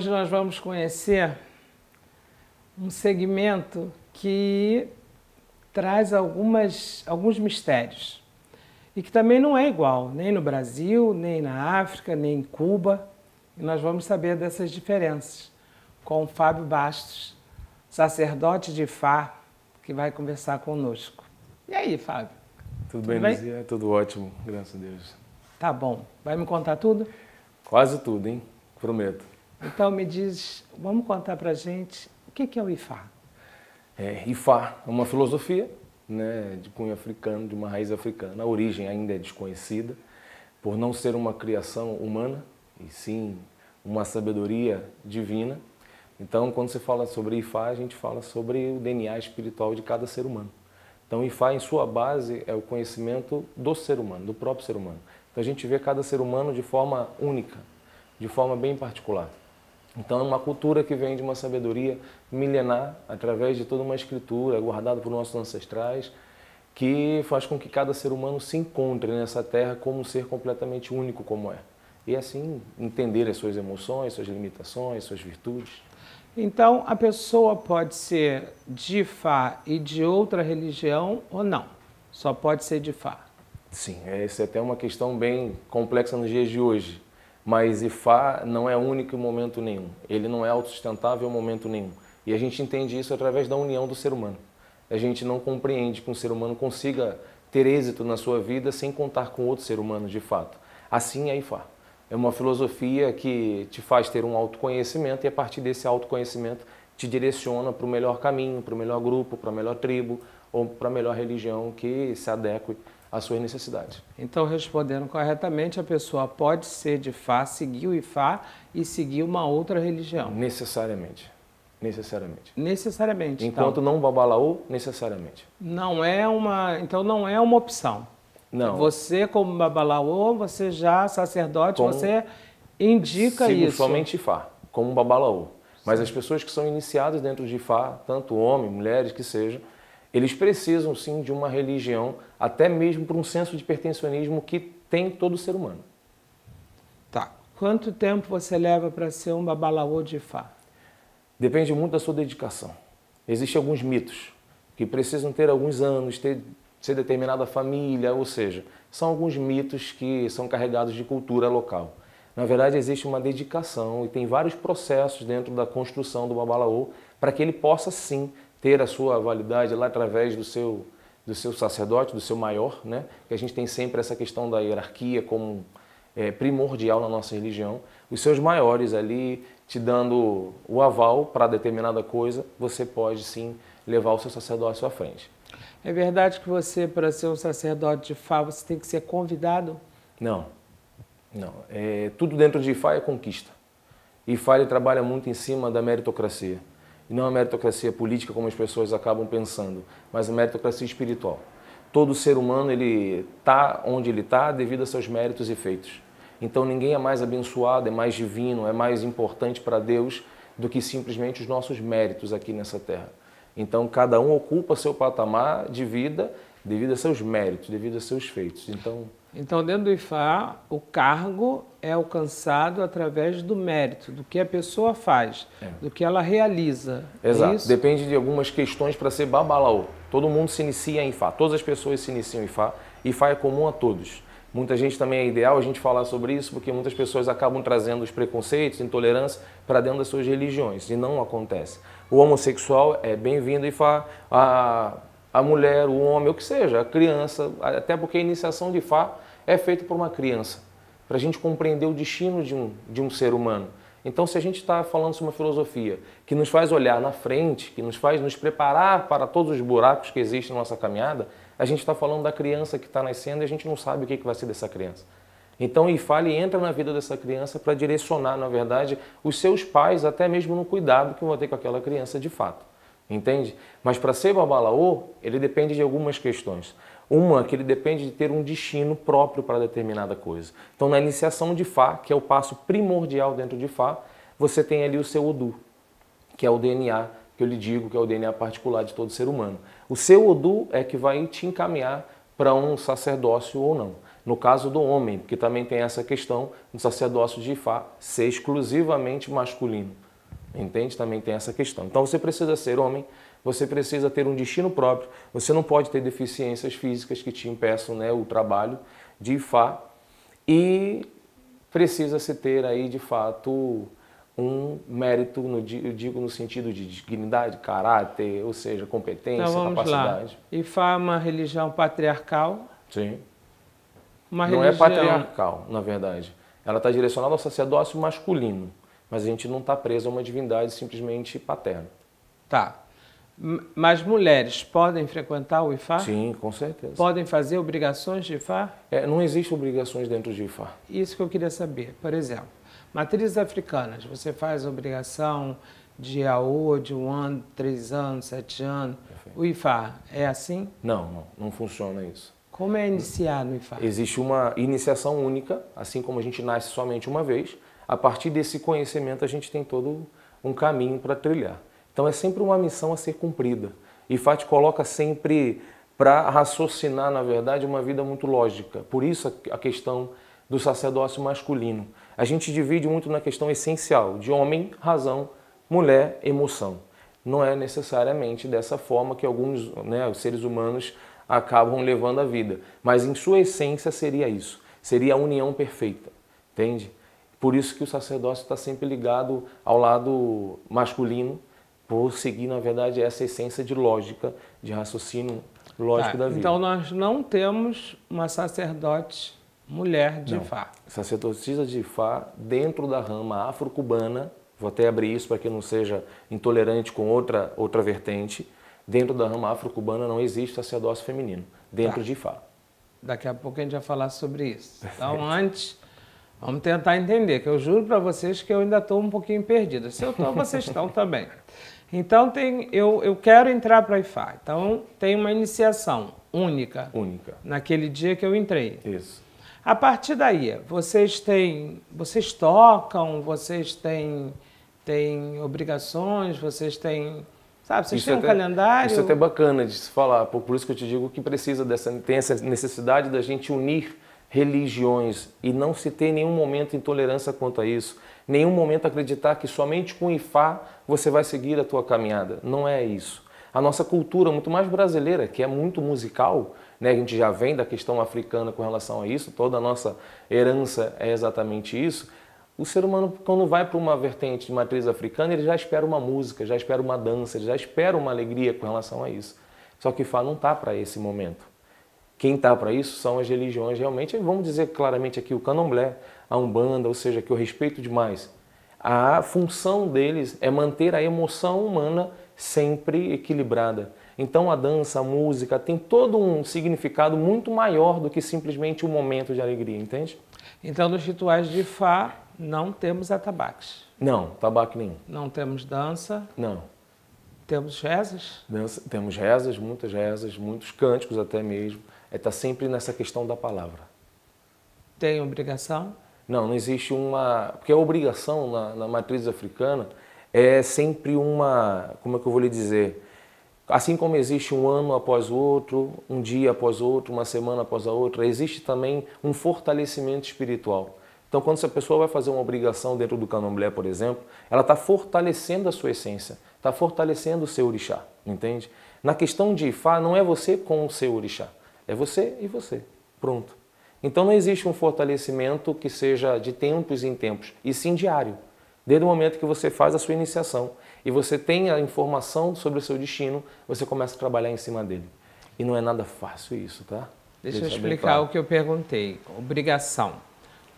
hoje nós vamos conhecer um segmento que traz algumas, alguns mistérios e que também não é igual, nem no Brasil, nem na África, nem em Cuba. E nós vamos saber dessas diferenças com o Fábio Bastos, sacerdote de Fá, que vai conversar conosco. E aí, Fábio? Tudo, tudo bem, bem? Luzia? Tudo ótimo, graças a Deus. Tá bom. Vai me contar tudo? Quase tudo, hein? Prometo. Então me diz, vamos contar para gente o que, que é o Ifá? É, Ifá é uma filosofia né, de cunho africano, de uma raiz africana. A origem ainda é desconhecida, por não ser uma criação humana, e sim uma sabedoria divina. Então, quando se fala sobre Ifá, a gente fala sobre o DNA espiritual de cada ser humano. Então, Ifá, em sua base, é o conhecimento do ser humano, do próprio ser humano. Então, a gente vê cada ser humano de forma única, de forma bem particular. Então é uma cultura que vem de uma sabedoria milenar, através de toda uma escritura guardada por nossos ancestrais, que faz com que cada ser humano se encontre nessa terra como um ser completamente único como é. E assim entender as suas emoções, suas limitações, suas virtudes. Então a pessoa pode ser de Fá e de outra religião ou não? Só pode ser de Fá. Sim, essa é até uma questão bem complexa nos dias de hoje mas Ifá não é único em momento nenhum. Ele não é autossustentável em momento nenhum. E a gente entende isso através da união do ser humano. A gente não compreende que um ser humano consiga ter êxito na sua vida sem contar com outro ser humano de fato. Assim é Ifá. É uma filosofia que te faz ter um autoconhecimento e a partir desse autoconhecimento te direciona para o melhor caminho, para o melhor grupo, para a melhor tribo ou para a melhor religião que se adeque as suas necessidades. Então, respondendo corretamente, a pessoa pode ser de Fá, seguir o Ifá e seguir uma outra religião. Necessariamente. Necessariamente. Necessariamente. Enquanto então, não babalaô, necessariamente. Não é uma, então não é uma opção. Não. Você como babalaô, você já sacerdote, como você indica sigo isso. somente Ifá, como babalaô. Mas as pessoas que são iniciadas dentro de Ifá, tanto homem, mulheres que sejam eles precisam sim de uma religião, até mesmo para um senso de pertencionismo que tem todo ser humano. Tá. Quanto tempo você leva para ser um babalaô de Fá? Depende muito da sua dedicação. Existem alguns mitos que precisam ter alguns anos, ter, ser determinada família, ou seja, são alguns mitos que são carregados de cultura local. Na verdade, existe uma dedicação e tem vários processos dentro da construção do babalaô para que ele possa sim ter a sua validade lá através do seu do seu sacerdote, do seu maior, né? Que a gente tem sempre essa questão da hierarquia como é, primordial na nossa religião. Os seus maiores ali te dando o aval para determinada coisa, você pode sim levar o seu sacerdócio à frente. É verdade que você, para ser um sacerdote de Fá, você tem que ser convidado? Não, não. É, tudo dentro de Fá é conquista. E Fá ele trabalha muito em cima da meritocracia. E não a meritocracia política como as pessoas acabam pensando, mas a meritocracia espiritual. Todo ser humano ele está onde ele está devido a seus méritos e feitos. Então ninguém é mais abençoado, é mais divino, é mais importante para Deus do que simplesmente os nossos méritos aqui nessa terra. Então cada um ocupa seu patamar de vida devido a seus méritos, devido a seus feitos. Então então, dentro do IFA, o cargo é alcançado através do mérito, do que a pessoa faz, é. do que ela realiza. É Exato. Depende de algumas questões para ser babalaô. Todo mundo se inicia em IFA, todas as pessoas se iniciam em IFA. IFA é comum a todos. Muita gente também é ideal a gente falar sobre isso, porque muitas pessoas acabam trazendo os preconceitos, intolerância para dentro das suas religiões, e não acontece. O homossexual é bem-vindo em Ifa a a mulher, o homem, o que seja, a criança, até porque a iniciação de Fá é feita por uma criança, para a gente compreender o destino de um, de um ser humano. Então, se a gente está falando sobre uma filosofia que nos faz olhar na frente, que nos faz nos preparar para todos os buracos que existem na nossa caminhada, a gente está falando da criança que está nascendo e a gente não sabe o que, que vai ser dessa criança. Então, Ifale entra na vida dessa criança para direcionar, na verdade, os seus pais, até mesmo no cuidado que vão ter com aquela criança de fato entende? Mas para ser babalaô, ele depende de algumas questões. Uma, que ele depende de ter um destino próprio para determinada coisa. Então, na iniciação de Fá, que é o passo primordial dentro de Fá, você tem ali o seu Odu, que é o DNA, que eu lhe digo que é o DNA particular de todo ser humano. O seu Odu é que vai te encaminhar para um sacerdócio ou não. No caso do homem, porque também tem essa questão do sacerdócio de Fá ser exclusivamente masculino. Entende? Também tem essa questão. Então você precisa ser homem, você precisa ter um destino próprio, você não pode ter deficiências físicas que te impeçam né, o trabalho de Ifá e precisa se ter aí de fato um mérito, no, eu digo no sentido de dignidade, caráter, ou seja, competência, então, vamos capacidade. Lá. Ifá é uma religião patriarcal. Sim. Uma não é religião... é patriarcal, na verdade. Ela está direcionada ao sacerdócio masculino mas a gente não está preso a uma divindade simplesmente paterna. Tá. Mas mulheres podem frequentar o Ifa? Sim, com certeza. Podem fazer obrigações de Ifa? É, não existem obrigações dentro de Ifa. Isso que eu queria saber. Por exemplo, matrizes africanas, você faz obrigação de AO, de um ano, três anos, sete anos. Perfeito. O Ifa é assim? Não, não, não funciona isso. Como é iniciar no Ifa? Existe uma iniciação única, assim como a gente nasce somente uma vez a partir desse conhecimento a gente tem todo um caminho para trilhar. Então é sempre uma missão a ser cumprida. E Fati coloca sempre para raciocinar, na verdade, uma vida muito lógica. Por isso a questão do sacerdócio masculino. A gente divide muito na questão essencial de homem, razão, mulher, emoção. Não é necessariamente dessa forma que alguns né, os seres humanos acabam levando a vida, mas em sua essência seria isso, seria a união perfeita, entende? Por isso que o sacerdócio está sempre ligado ao lado masculino, por seguir, na verdade, essa essência de lógica, de raciocínio lógico tá, da então vida. Então nós não temos uma sacerdote mulher de não. Fá. Sacerdotisa de Fá dentro da rama afro-cubana, vou até abrir isso para que não seja intolerante com outra, outra vertente, dentro da rama afro-cubana não existe sacerdócio feminino, dentro tá. de Fá. Daqui a pouco a gente vai falar sobre isso. Então, antes, Vamos tentar entender, que eu juro para vocês que eu ainda estou um pouquinho perdido. Se eu estou, vocês estão também. Então, tem, eu, eu quero entrar para a IFA. Então, tem uma iniciação única. Única. Naquele dia que eu entrei. Isso. A partir daí, vocês têm, vocês tocam, vocês têm, têm obrigações, vocês têm, sabe, vocês isso têm um calendário. Isso é até bacana de se falar, por, por isso que eu te digo que precisa dessa, tem essa necessidade da gente unir religiões e não se tem nenhum momento intolerância quanto a isso, nenhum momento acreditar que somente com Ifá você vai seguir a tua caminhada. Não é isso. A nossa cultura, muito mais brasileira, que é muito musical, né? a gente já vem da questão africana com relação a isso, toda a nossa herança é exatamente isso. O ser humano, quando vai para uma vertente de matriz africana, ele já espera uma música, já espera uma dança, ele já espera uma alegria com relação a isso. Só que Ifá não está para esse momento. Quem está para isso são as religiões realmente, vamos dizer claramente aqui, o candomblé, a umbanda, ou seja, que eu respeito demais. A função deles é manter a emoção humana sempre equilibrada. Então a dança, a música tem todo um significado muito maior do que simplesmente um momento de alegria, entende? Então nos rituais de Fá não temos atabaques. Não, tabaco nenhum. Não temos dança. Não. Temos rezas? Né, temos rezas, muitas rezas, muitos cânticos até mesmo. É estar tá sempre nessa questão da palavra. Tem obrigação? Não, não existe uma. Porque a obrigação na, na matriz africana é sempre uma. Como é que eu vou lhe dizer? Assim como existe um ano após o outro, um dia após o outro, uma semana após a outra, existe também um fortalecimento espiritual. Então, quando essa pessoa vai fazer uma obrigação dentro do candomblé, por exemplo, ela está fortalecendo a sua essência. Está fortalecendo o seu orixá, entende? Na questão de Ifá, não é você com o seu orixá, é você e você. Pronto. Então não existe um fortalecimento que seja de tempos em tempos, e sim diário. Desde o momento que você faz a sua iniciação e você tem a informação sobre o seu destino, você começa a trabalhar em cima dele. E não é nada fácil isso, tá? Deixa, Deixa eu explicar claro. o que eu perguntei. Obrigação.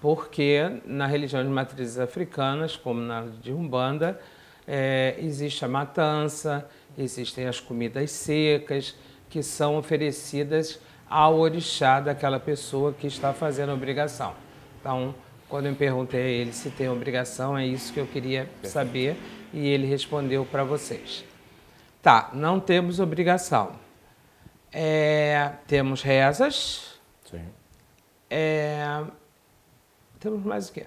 Porque na religião de matrizes africanas, como na de Umbanda, é, existe a matança, existem as comidas secas que são oferecidas ao orixá daquela pessoa que está fazendo a obrigação. Então, quando eu perguntei a ele se tem obrigação, é isso que eu queria saber e ele respondeu para vocês. Tá, não temos obrigação. É, temos rezas. Sim. É, temos mais o quê?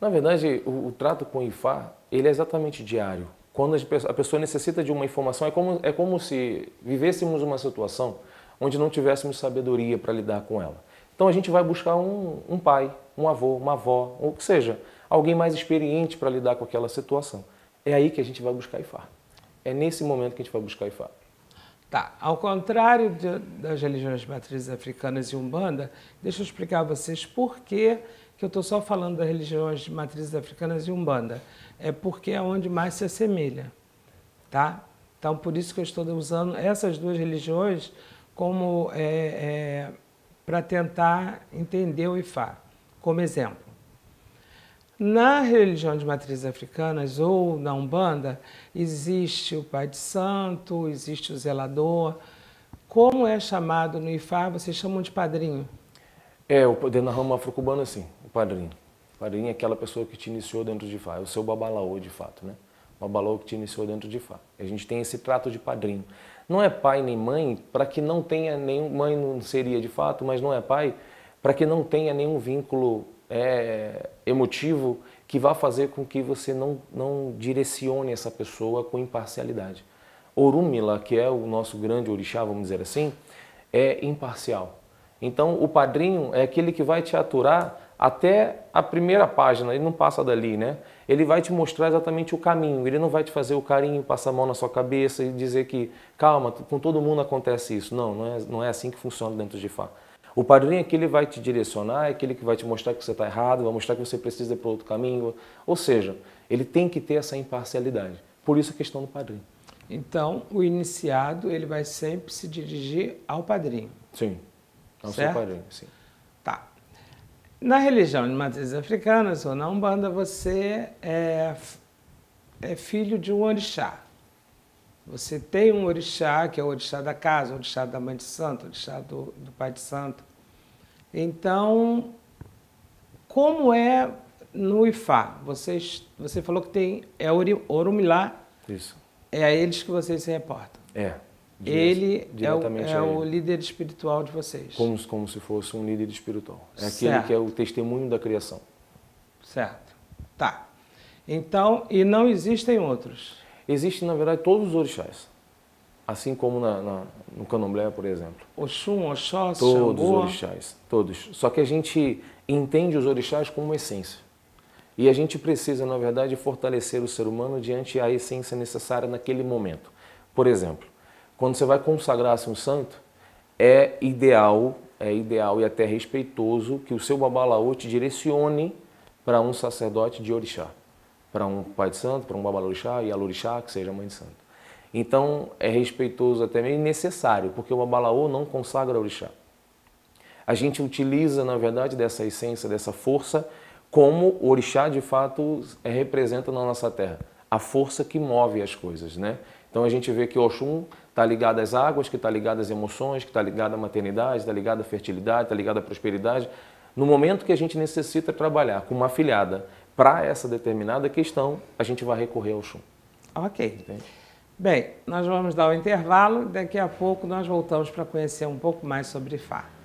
Na verdade, o, o trato com o Ifá ele é exatamente diário. Quando a pessoa necessita de uma informação, é como, é como se vivêssemos uma situação onde não tivéssemos sabedoria para lidar com ela. Então a gente vai buscar um, um pai, um avô, uma avó, ou seja, alguém mais experiente para lidar com aquela situação. É aí que a gente vai buscar IFAR. É nesse momento que a gente vai buscar IFAR. Tá. Ao contrário de, das religiões matrizes africanas e umbanda, deixa eu explicar a vocês por que que eu estou só falando das religiões de matrizes africanas e umbanda, é porque é onde mais se assemelha, tá? Então, por isso que eu estou usando essas duas religiões como é, é, para tentar entender o Ifá, como exemplo. Na religião de matrizes africanas ou na Umbanda, existe o Pai de Santo, existe o zelador. Como é chamado no Ifá? Vocês chamam de padrinho? É, o, na rama afro-cubana, sim padrinho. Padrinho é aquela pessoa que te iniciou dentro de Fá, é o seu babalaô de fato, né? Babalaô que te iniciou dentro de Fá. A gente tem esse trato de padrinho. Não é pai nem mãe para que não tenha nenhum mãe não seria de fato, mas não é pai para que não tenha nenhum vínculo é, emotivo que vá fazer com que você não não direcione essa pessoa com imparcialidade. Orumila que é o nosso grande orixá, vamos dizer assim, é imparcial. Então, o padrinho é aquele que vai te aturar até a primeira página, ele não passa dali, né? Ele vai te mostrar exatamente o caminho, ele não vai te fazer o carinho, passar a mão na sua cabeça e dizer que, calma, com todo mundo acontece isso. Não, não é, não é assim que funciona dentro de Fá. O padrinho é que ele vai te direcionar, é aquele que vai te mostrar que você está errado, vai mostrar que você precisa ir para outro caminho. Ou seja, ele tem que ter essa imparcialidade. Por isso a questão do padrinho. Então, o iniciado, ele vai sempre se dirigir ao padrinho. Sim, ao certo? seu padrinho, sim. Na religião de matrizes africanas ou na Umbanda, você é, é filho de um orixá. Você tem um orixá, que é o orixá da casa, o orixá da mãe de santo, o orixá do, do pai de santo. Então, como é no Ifá? você falou que tem é Orumilá. Isso. É a eles que vocês se reportam. É. Ele é o, é o, líder espiritual de vocês. Como, como se fosse um líder espiritual. É certo. aquele que é o testemunho da criação. Certo. Tá. Então, e não existem outros? Existem, na verdade, todos os orixás. Assim como na, na, no candomblé, por exemplo. Oxum, Oxóssi, Todos os orixás, todos. Só que a gente entende os orixás como uma essência. E a gente precisa, na verdade, fortalecer o ser humano diante a essência necessária naquele momento. Por exemplo, quando você vai consagrar se um santo, é ideal, é ideal e até respeitoso que o seu babalaô te direcione para um sacerdote de orixá, para um pai de santo, para um babalorixá e alorixá, que seja mãe de santo. Então, é respeitoso até mesmo necessário, porque o babalaô não consagra orixá. A gente utiliza, na verdade, dessa essência, dessa força, como o orixá de fato é, representa na nossa terra, a força que move as coisas, né? Então a gente vê que Oxum está ligada às águas, que está ligada às emoções, que está ligada à maternidade, está ligada à fertilidade, está ligada à prosperidade. No momento que a gente necessita trabalhar com uma afilhada para essa determinada questão, a gente vai recorrer ao chum. Ok. Entende? Bem, nós vamos dar o um intervalo, daqui a pouco nós voltamos para conhecer um pouco mais sobre fa.